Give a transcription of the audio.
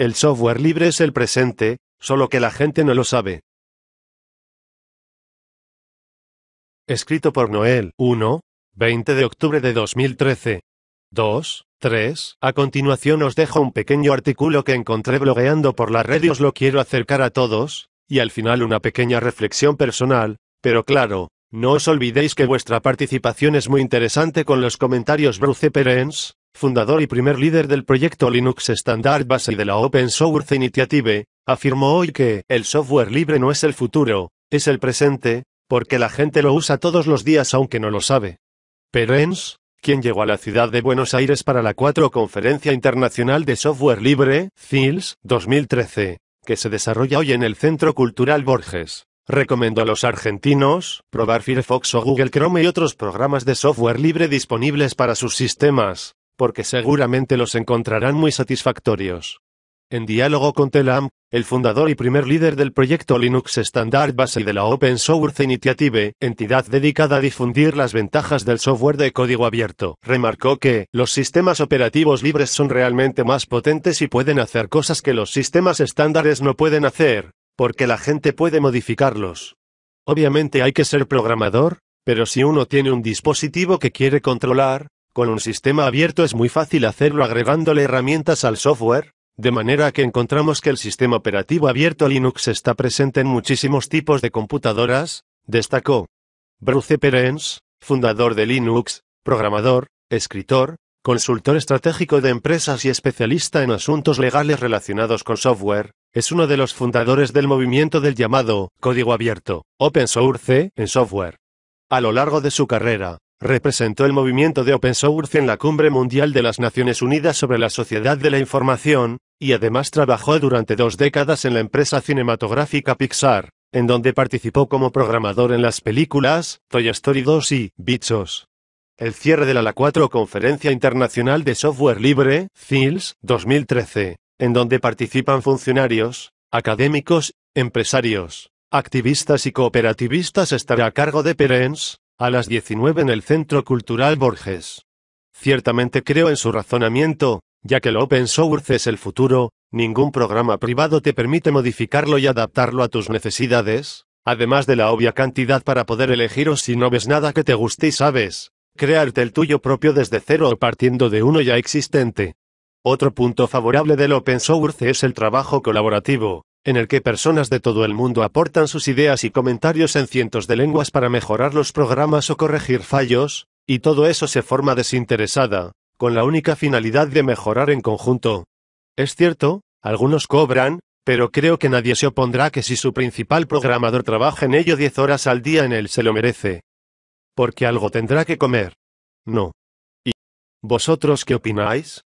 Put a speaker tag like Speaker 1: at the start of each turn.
Speaker 1: El software libre es el presente, solo que la gente no lo sabe. Escrito por Noel 1, 20 de octubre de 2013. 2, 3. A continuación os dejo un pequeño artículo que encontré blogueando por la red y os lo quiero acercar a todos, y al final una pequeña reflexión personal, pero claro, no os olvidéis que vuestra participación es muy interesante con los comentarios Bruce Perens, fundador y primer líder del proyecto Linux Standard Base y de la Open Source Initiative, afirmó hoy que el software libre no es el futuro, es el presente, porque la gente lo usa todos los días aunque no lo sabe. Perens, quien llegó a la ciudad de Buenos Aires para la 4 Conferencia Internacional de Software Libre, CILS, 2013, que se desarrolla hoy en el Centro Cultural Borges. Recomiendo a los argentinos probar Firefox o Google Chrome y otros programas de software libre disponibles para sus sistemas, porque seguramente los encontrarán muy satisfactorios. En diálogo con Telam, el fundador y primer líder del proyecto Linux Standard Base y de la Open Source Initiative, entidad dedicada a difundir las ventajas del software de código abierto, remarcó que los sistemas operativos libres son realmente más potentes y pueden hacer cosas que los sistemas estándares no pueden hacer, porque la gente puede modificarlos. Obviamente hay que ser programador, pero si uno tiene un dispositivo que quiere controlar, con un sistema abierto es muy fácil hacerlo agregándole herramientas al software, de manera que encontramos que el sistema operativo abierto Linux está presente en muchísimos tipos de computadoras, destacó Bruce Perens, fundador de Linux, programador, escritor, consultor estratégico de empresas y especialista en asuntos legales relacionados con software, es uno de los fundadores del movimiento del llamado código abierto, open source, en software. A lo largo de su carrera, representó el movimiento de open source en la Cumbre Mundial de las Naciones Unidas sobre la Sociedad de la Información, y además trabajó durante dos décadas en la empresa cinematográfica Pixar, en donde participó como programador en las películas Toy Story 2 y Bichos. El cierre de la la 4 Conferencia Internacional de Software Libre, CILS, 2013, en donde participan funcionarios, académicos, empresarios, activistas y cooperativistas estará a cargo de Perens, a las 19 en el Centro Cultural Borges. Ciertamente creo en su razonamiento, ya que el open source es el futuro, ningún programa privado te permite modificarlo y adaptarlo a tus necesidades, además de la obvia cantidad para poder elegir o si no ves nada que te guste y sabes, crearte el tuyo propio desde cero o partiendo de uno ya existente. Otro punto favorable del open source es el trabajo colaborativo, en el que personas de todo el mundo aportan sus ideas y comentarios en cientos de lenguas para mejorar los programas o corregir fallos, y todo eso se forma desinteresada, con la única finalidad de mejorar en conjunto. Es cierto, algunos cobran, pero creo que nadie se opondrá que si su principal programador trabaja en ello 10 horas al día en él se lo merece. Porque algo tendrá que comer. No. ¿Y vosotros qué opináis?